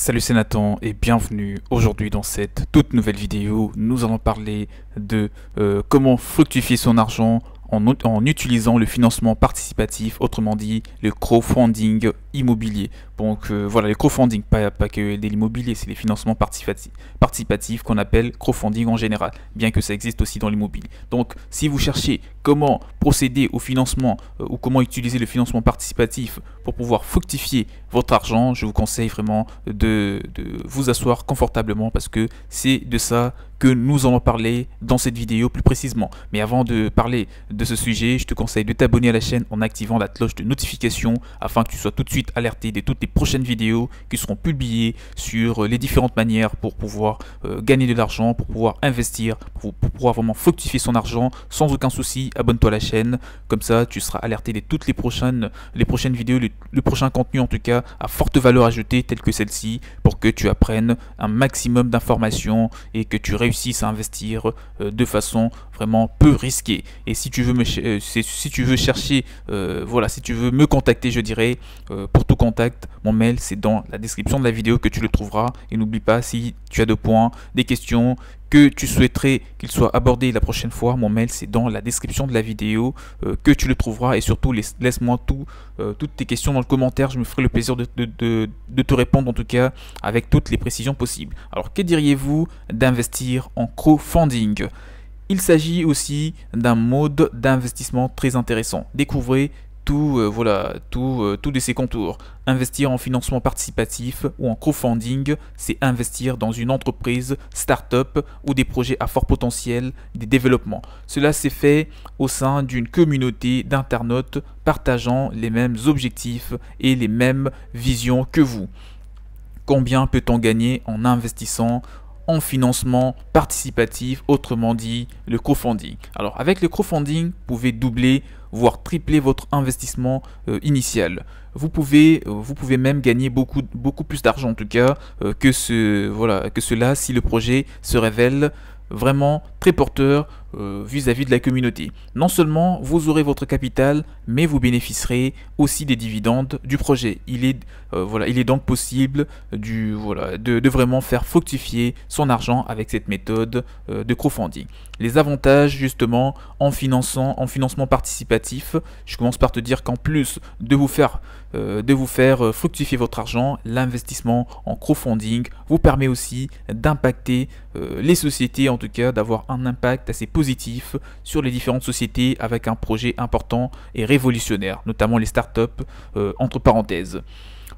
Salut c'est Nathan et bienvenue aujourd'hui dans cette toute nouvelle vidéo. Nous allons parler de euh, comment fructifier son argent en, en utilisant le financement participatif, autrement dit le crowdfunding immobilier. Donc euh, voilà, les crowdfunding, pas, que de l'immobilier, c'est les financements participatifs, qu'on appelle crowdfunding en général, bien que ça existe aussi dans l'immobilier. Donc si vous cherchez comment procéder au financement euh, ou comment utiliser le financement participatif pour pouvoir fructifier votre argent, je vous conseille vraiment de, de vous asseoir confortablement parce que c'est de ça que nous allons parler dans cette vidéo plus précisément. Mais avant de parler de ce sujet, je te conseille de t'abonner à la chaîne en activant la cloche de notification afin que tu sois tout de suite alerté de toutes les prochaines vidéos qui seront publiées sur euh, les différentes manières pour pouvoir euh, gagner de l'argent, pour pouvoir investir, pour, pouvoir vraiment fructifier son argent sans aucun souci. Abonne-toi à la chaîne, comme ça tu seras alerté de toutes les prochaines, les prochaines vidéos, le, prochain contenu en tout cas à forte valeur ajoutée telle que celle-ci pour que tu apprennes un maximum d'informations et que tu réussisses à investir euh, de façon vraiment peu risquée. Et si tu veux, me, si tu veux chercher, voilà, si tu veux me contacter, je dirais, pour tout contact, mon mail, c'est dans la description de la vidéo que tu le trouveras. Et n'oublie pas, si tu as deux points, des questions que tu souhaiterais qu'il soit abordé la prochaine fois, mon mail, c'est dans la description de la vidéo euh, que tu le trouveras. Et surtout, laisse-moi euh, toutes tes questions dans le commentaire. Je me ferai le plaisir de, de te répondre, en tout cas, avec toutes les précisions possibles. Alors, que diriez-vous d'investir en crowdfunding il s'agit aussi d'un mode d'investissement très intéressant. Découvrez tout, euh, voilà, tout, euh, tout de ses contours. Investir en financement participatif ou en crowdfunding, c'est investir dans une entreprise, start-up ou des projets à fort potentiel, des développements. Cela s'est fait au sein d'une communauté d'internautes partageant les mêmes objectifs et les mêmes visions que vous. Combien peut-on gagner en investissant financement participatif, autrement dit le crowdfunding. Alors avec le crowdfunding, vous pouvez doubler, voire tripler votre investissement euh, initial. Vous pouvez, euh, vous pouvez même gagner beaucoup, beaucoup plus d'argent en tout cas euh, que, ce, voilà, que cela si le projet se révèle vraiment très porteur euh, vis-à-vis de la communauté. Non seulement vous aurez votre capital, mais vous bénéficierez aussi des dividendes du projet. Il est, euh, voilà, il est donc possible du, voilà, de, vraiment faire fructifier son argent avec cette méthode euh, de crowdfunding. Les avantages justement en finançant, en financement participatif, je commence par te dire qu'en plus de vous faire, de vous faire fructifier votre argent, l'investissement en crowdfunding vous permet aussi d'impacter les sociétés, en tout cas d'avoir un impact assez positif sur les différentes sociétés avec un projet important et révolutionnaire, notamment les startups euh, entre parenthèses.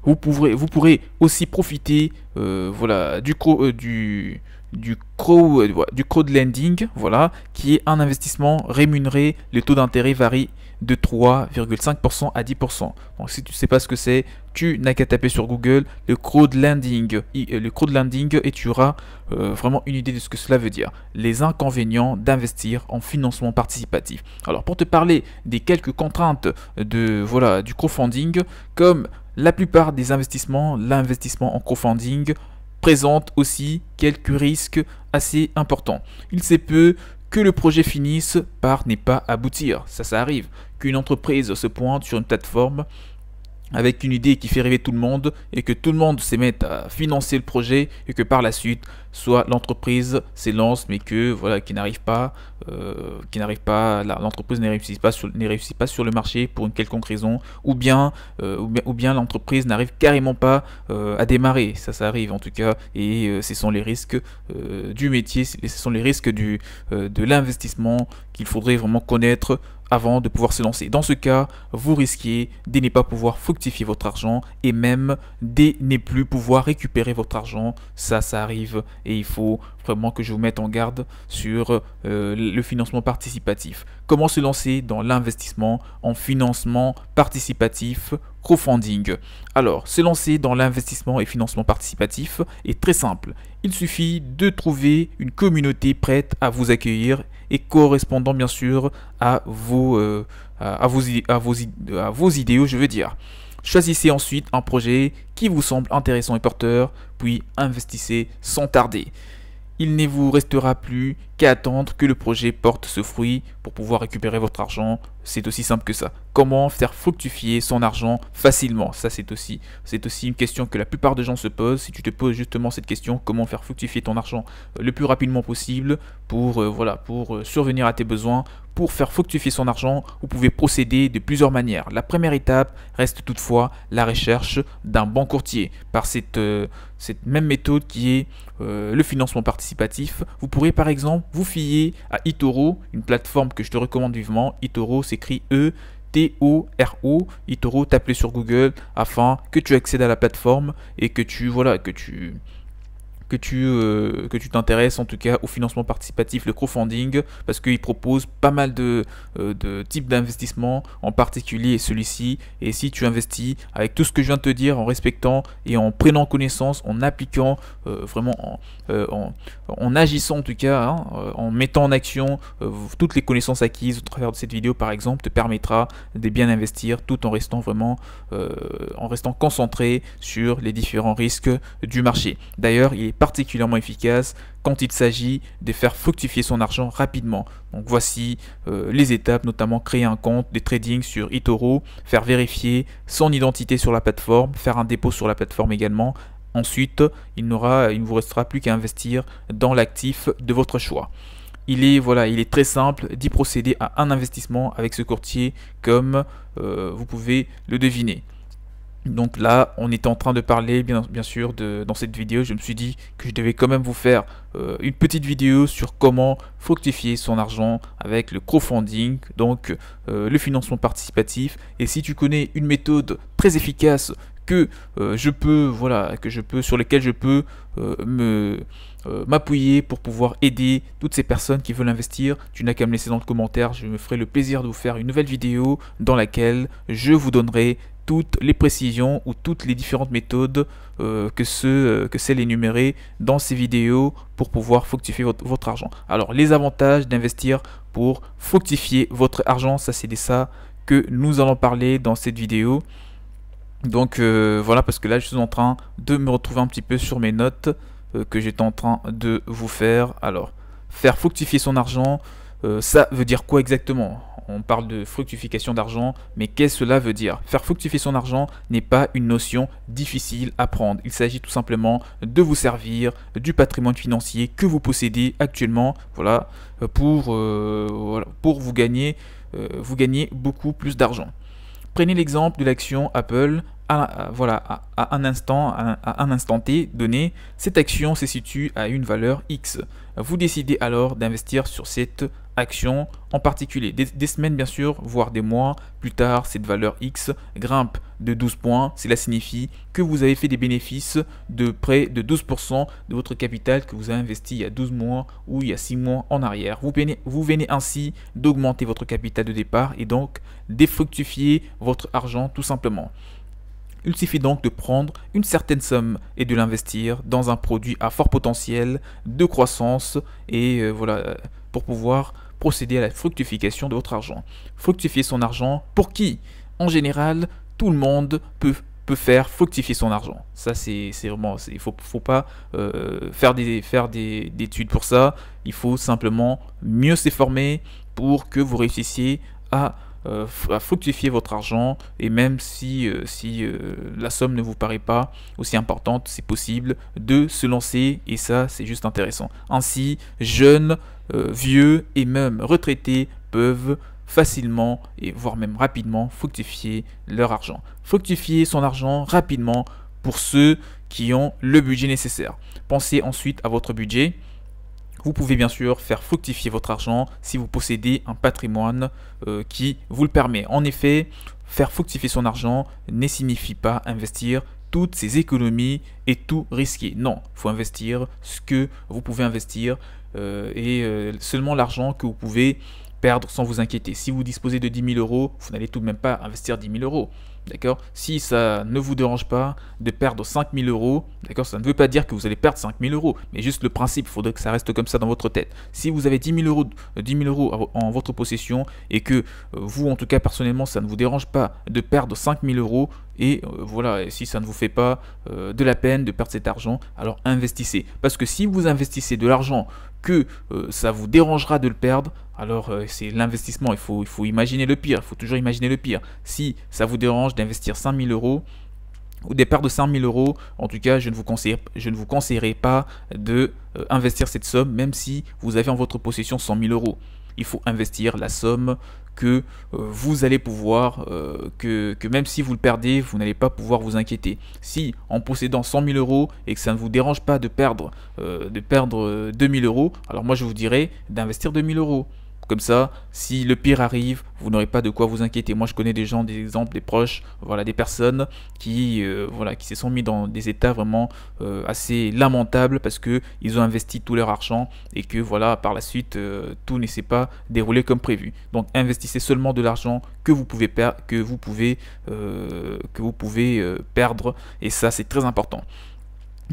Vous pourrez, vous pourrez aussi profiter euh, voilà, du, euh, du, du, crow, du crowdlending, voilà, qui est un investissement rémunéré. Le taux d'intérêt varie de 3,5% à 10%. Donc si tu ne sais pas ce que c'est, tu n'as qu'à taper sur Google le crowdlending, euh, le et tu auras euh, vraiment une idée de ce que cela veut dire. Les inconvénients d'investir en financement participatif. Alors pour te parler des quelques contraintes de voilà du crowdfunding, comme la plupart des investissements, l'investissement en crowdfunding présente aussi quelques risques assez importants. Il s'est peu que le projet finisse par n'est pas aboutir, ça ça arrive, qu'une entreprise se pointe sur une plateforme avec une idée qui fait rêver tout le monde et que tout le monde se mette à financer le projet et que par la suite, soit l'entreprise s'élance mais que voilà, qui n'arrive pas, euh, qui n'arrive pas, l'entreprise ne réussit pas, sur, pas sur le marché pour une quelconque raison, ou bien, euh, ou bien, l'entreprise n'arrive carrément pas euh, à démarrer. Ça, ça arrive en tout cas et ce sont les risques du métier, ce sont les risques du, de l'investissement qu'il faudrait vraiment connaître avant de pouvoir se lancer. Dans ce cas, vous risquez de ne pas pouvoir fructifier votre argent et même de ne plus pouvoir récupérer votre argent. Ça, ça arrive et il faut vraiment que je vous mette en garde sur euh, le financement participatif comment se lancer dans l'investissement en financement participatif crowdfunding. Alors, se lancer dans l'investissement et financement participatif est très simple. Il suffit de trouver une communauté prête à vous accueillir et correspondant bien sûr à vos, euh, à, à, vos, à vos idéaux, je veux dire. Choisissez ensuite un projet qui vous semble intéressant et porteur, puis investissez sans tarder il ne vous restera plus qu'à attendre que le projet porte ce fruit pour pouvoir récupérer votre argent. C'est aussi simple que ça. Comment faire fructifier son argent facilement Ça, c'est aussi, c'est aussi une question que la plupart des gens se posent. Si tu te poses justement cette question, comment faire fructifier ton argent euh, le plus rapidement possible pour, euh, voilà, pour euh, survenir à tes besoins, pour faire fructifier son argent, vous pouvez procéder de plusieurs manières. La première étape reste toutefois la recherche d'un bon courtier. Par cette, euh, cette même méthode qui est euh, le financement participatif, vous pourrez par exemple vous fier à Itoro, une plateforme que je te recommande vivement. Itoro s'écrit E. T-O-R-O, Itoro, t'appeler sur Google afin que tu accèdes à la plateforme et que tu, voilà, que tu, que tu euh, que tu t'intéresses en tout cas au financement participatif, le crowdfunding, parce qu'il propose pas mal de, euh, types d'investissement en particulier celui-ci. Et si tu investis avec tout ce que je viens de te dire, en respectant et en prenant connaissance, en appliquant, euh, vraiment en, en, agissant en tout cas, hein, en mettant en action toutes les connaissances acquises au travers de cette vidéo par exemple, te permettra de bien investir tout en restant vraiment en restant concentré sur les différents risques du marché. D'ailleurs, il est particulièrement efficace quand il s'agit de faire fructifier son argent rapidement. Donc voici euh, les étapes, notamment créer un compte de trading sur eToro, faire vérifier son identité sur la plateforme, faire un dépôt sur la plateforme également. Ensuite, il, n'aura, il ne vous restera plus qu'à investir dans l'actif de votre choix. Il est, voilà, il est très simple d'y procéder à un investissement avec ce courtier comme euh, vous pouvez le deviner. Donc là, on était en train de parler, bien, sûr, de, dans cette vidéo, je me suis dit que je devais quand même vous faire euh, une petite vidéo sur comment fructifier son argent avec le crowdfunding, donc euh, le financement participatif. Et si tu connais une méthode très efficace que euh, je peux, voilà, que je peux, sur laquelle je peux me m'appuyer pour pouvoir aider toutes ces personnes qui veulent investir. Tu n'as qu'à me laisser dans le commentaire, je me ferai le plaisir de vous faire une nouvelle vidéo dans laquelle je vous donnerai toutes les précisions ou toutes les différentes méthodes euh, que, ce, euh, que celles énumérées dans ces vidéos pour pouvoir fructifier votre, argent. Alors les avantages d'investir pour fructifier votre argent, ça c'est de ça que nous allons parler dans cette vidéo. Donc euh, voilà parce que là je suis en train de me retrouver un petit peu sur mes notes que j'étais en train de vous faire. Alors faire fructifier son argent, ça veut dire quoi exactement on parle de fructification d'argent, mais qu'est-ce que cela veut dire Faire fructifier son argent n'est pas une notion difficile à prendre. Il s'agit tout simplement de vous servir du patrimoine financier que vous possédez actuellement, voilà, euh, pour, euh, pour vous gagner, euh, vous gagner beaucoup plus d'argent. Prenez l'exemple de l'action Apple. À, voilà, à, un instant, à, un instant T donné, cette action se situe à une valeur X. Vous décidez alors d'investir sur cette action en particulier. Des, semaines, bien sûr, voire des mois plus tard, cette valeur X grimpe de 12 points. Cela signifie que vous avez fait des bénéfices de près de 12% de votre capital que vous avez investi il y a 12 mois ou il y a 6 mois en arrière. Vous venez, vous venez ainsi d'augmenter votre capital de départ et donc défructifier votre argent tout simplement. Il suffit donc de prendre une certaine somme et de l'investir dans un produit à fort potentiel de croissance et euh, voilà pour pouvoir procéder à la fructification de votre argent. Fructifier son argent, pour qui En général, tout le monde peut peut faire fructifier son argent. Ça, c'est vraiment, il faut, faut pas euh, faire des faire des, des études pour ça. Il faut simplement mieux former pour que vous réussissiez à euh, fructifier votre argent et même si, euh, si euh, la somme ne vous paraît pas aussi importante, c'est possible de se lancer et ça c'est juste intéressant. Ainsi, jeunes, vieux et même retraités peuvent facilement et voire même rapidement fructifier leur argent. Fructifier son argent rapidement pour ceux qui ont le budget nécessaire. Pensez ensuite à votre budget vous pouvez bien sûr faire fructifier votre argent si vous possédez un patrimoine euh, qui vous le permet. En effet, faire fructifier son argent ne signifie pas investir toutes ses économies et tout risquer. Non, il faut investir ce que vous pouvez investir euh, et euh, seulement l'argent que vous pouvez perdre sans vous inquiéter. Si vous disposez de 10 000 euros, vous n'allez tout de même pas investir 10 000 euros. D'accord Si ça ne vous dérange pas de perdre 5000 euros, d'accord Ça ne veut pas dire que vous allez perdre 5000 euros, mais juste le principe, il faudrait que ça reste comme ça dans votre tête. Si vous avez 10 000 euros, euh, en votre possession et que euh, vous, en tout cas personnellement, ça ne vous dérange pas de perdre 5000 euros, et euh, voilà, et si ça ne vous fait pas de la peine de perdre cet argent, alors investissez. Parce que si vous investissez de l'argent que ça vous dérangera de le perdre, alors c'est l'investissement, il faut, il faut imaginer le pire, il faut toujours imaginer le pire. Si ça vous dérange, d'investir 5000 000 euros ou départ de 5000 euros, en tout cas, je ne vous, conseille, je ne vous conseillerais pas d'investir euh, investir cette somme, même si vous avez en votre possession 100 000 euros. Il faut investir la somme que euh, vous allez pouvoir, euh, que, même si vous le perdez, vous n'allez pas pouvoir vous inquiéter. Si en possédant 100 000 euros et que ça ne vous dérange pas de perdre, de perdre 2 000 euros, alors moi je vous dirais d'investir 2000 000 euros. Comme ça, si le pire arrive, vous n'aurez pas de quoi vous inquiéter. Moi, je connais des gens, des exemples, des proches, voilà, des personnes qui, euh, voilà, qui se sont mis dans des états vraiment euh, assez lamentables parce que ils ont investi tout leur argent et que voilà, par la suite, euh, tout ne s'est pas déroulé comme prévu. Donc, investissez seulement de l'argent que vous pouvez perdre, que vous pouvez, que vous pouvez perdre, et ça, c'est très important.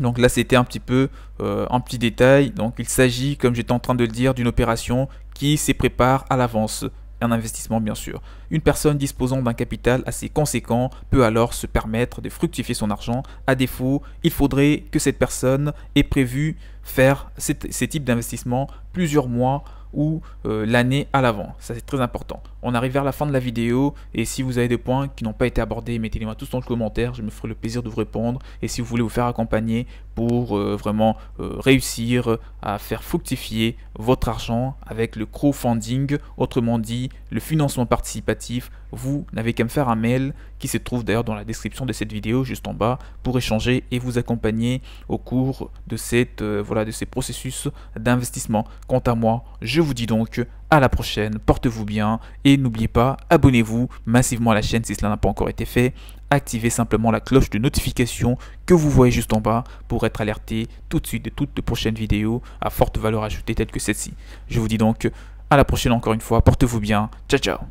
Donc là, c'était un petit peu euh, un petit détail. Donc il s'agit, comme j'étais en train de le dire, d'une opération qui se prépare à l'avance. Un investissement, bien sûr. Une personne disposant d'un capital assez conséquent peut alors se permettre de fructifier son argent. À défaut, il faudrait que cette personne ait prévu faire ces types d'investissements plusieurs mois ou euh, l'année à l'avant. Ça c'est très important. On arrive vers la fin de la vidéo et si vous avez des points qui n'ont pas été abordés, mettez-les-moi tous dans le commentaire, je me ferai le plaisir de vous répondre. Et si vous voulez vous faire accompagner pour euh, vraiment euh, réussir à faire fructifier votre argent avec le crowdfunding, autrement dit le financement participatif, vous n'avez qu'à me faire un mail qui se trouve d'ailleurs dans la description de cette vidéo juste en bas pour échanger et vous accompagner au cours de, cette, voilà, de ces processus d'investissement. Quant à moi, je je vous dis donc à la prochaine, portez-vous bien et n'oubliez pas, abonnez-vous massivement à la chaîne si cela n'a pas encore été fait. Activez simplement la cloche de notification que vous voyez juste en bas pour être alerté tout de suite de toutes les prochaines vidéos à forte valeur ajoutée telles que celle-ci. Je vous dis donc à la prochaine encore une fois, portez-vous bien, ciao ciao